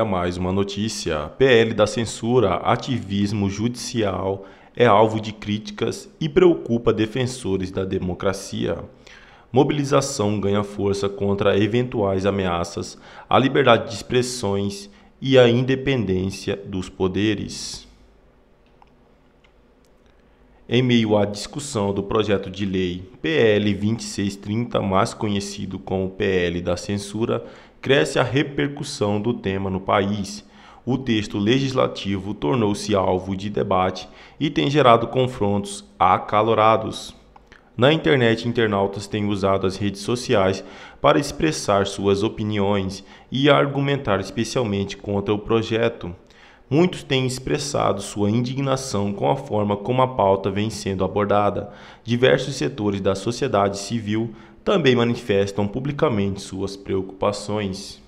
a mais uma notícia. PL da censura, ativismo judicial é alvo de críticas e preocupa defensores da democracia. Mobilização ganha força contra eventuais ameaças à liberdade de expressões e à independência dos poderes. Em meio à discussão do projeto de lei PL 2630, mais conhecido como PL da censura, cresce a repercussão do tema no país. O texto legislativo tornou-se alvo de debate e tem gerado confrontos acalorados. Na internet, internautas têm usado as redes sociais para expressar suas opiniões e argumentar especialmente contra o projeto. Muitos têm expressado sua indignação com a forma como a pauta vem sendo abordada. Diversos setores da sociedade civil também manifestam publicamente suas preocupações.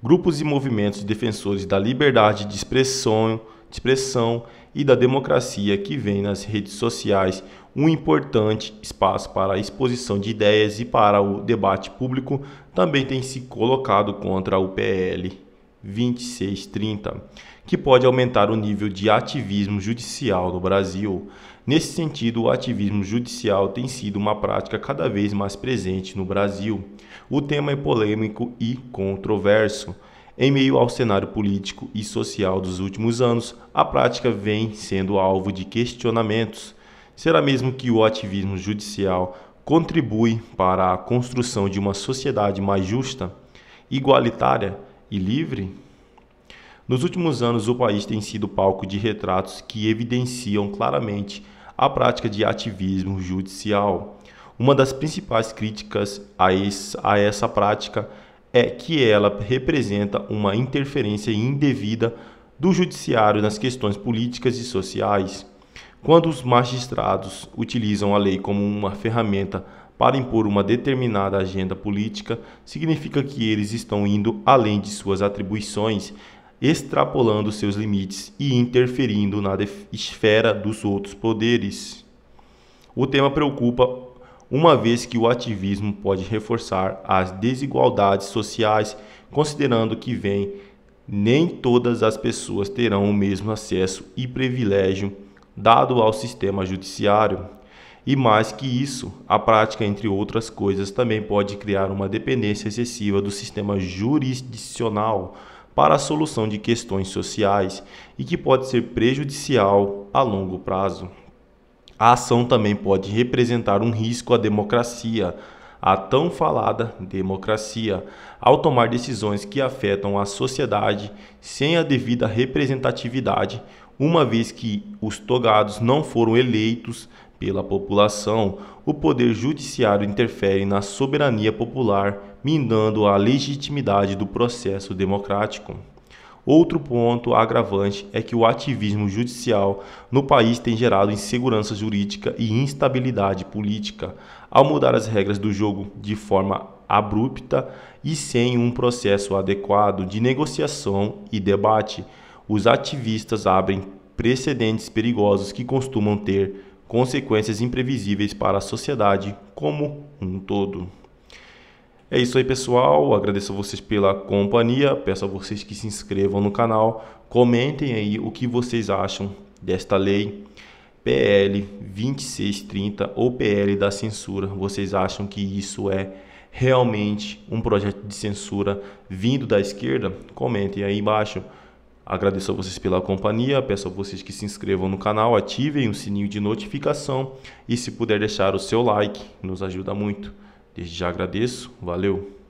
Grupos e movimentos defensores da liberdade de expressão, de expressão e da democracia que vêm nas redes sociais um importante espaço para a exposição de ideias e para o debate público também têm se colocado contra o PL. 2630, que pode aumentar o nível de ativismo judicial no Brasil. Nesse sentido, o ativismo judicial tem sido uma prática cada vez mais presente no Brasil. O tema é polêmico e controverso. Em meio ao cenário político e social dos últimos anos, a prática vem sendo alvo de questionamentos. Será mesmo que o ativismo judicial contribui para a construção de uma sociedade mais justa, igualitária? e livre, nos últimos anos o país tem sido palco de retratos que evidenciam claramente a prática de ativismo judicial. Uma das principais críticas a, esse, a essa prática é que ela representa uma interferência indevida do judiciário nas questões políticas e sociais. Quando os magistrados utilizam a lei como uma ferramenta para impor uma determinada agenda política significa que eles estão indo além de suas atribuições, extrapolando seus limites e interferindo na esfera dos outros poderes. O tema preocupa uma vez que o ativismo pode reforçar as desigualdades sociais, considerando que vem nem todas as pessoas terão o mesmo acesso e privilégio dado ao sistema judiciário. E mais que isso, a prática, entre outras coisas, também pode criar uma dependência excessiva do sistema jurisdicional para a solução de questões sociais e que pode ser prejudicial a longo prazo. A ação também pode representar um risco à democracia, à tão falada democracia, ao tomar decisões que afetam a sociedade sem a devida representatividade, uma vez que os togados não foram eleitos pela população, o poder judiciário interfere na soberania popular, minando a legitimidade do processo democrático. Outro ponto agravante é que o ativismo judicial no país tem gerado insegurança jurídica e instabilidade política, ao mudar as regras do jogo de forma abrupta e sem um processo adequado de negociação e debate. Os ativistas abrem precedentes perigosos que costumam ter consequências imprevisíveis para a sociedade como um todo. É isso aí, pessoal. Agradeço a vocês pela companhia. Peço a vocês que se inscrevam no canal. Comentem aí o que vocês acham desta lei PL 2630 ou PL da censura. Vocês acham que isso é realmente um projeto de censura vindo da esquerda? Comentem aí embaixo. Agradeço a vocês pela companhia, peço a vocês que se inscrevam no canal, ativem o sininho de notificação e se puder deixar o seu like, nos ajuda muito. Desde já agradeço, valeu!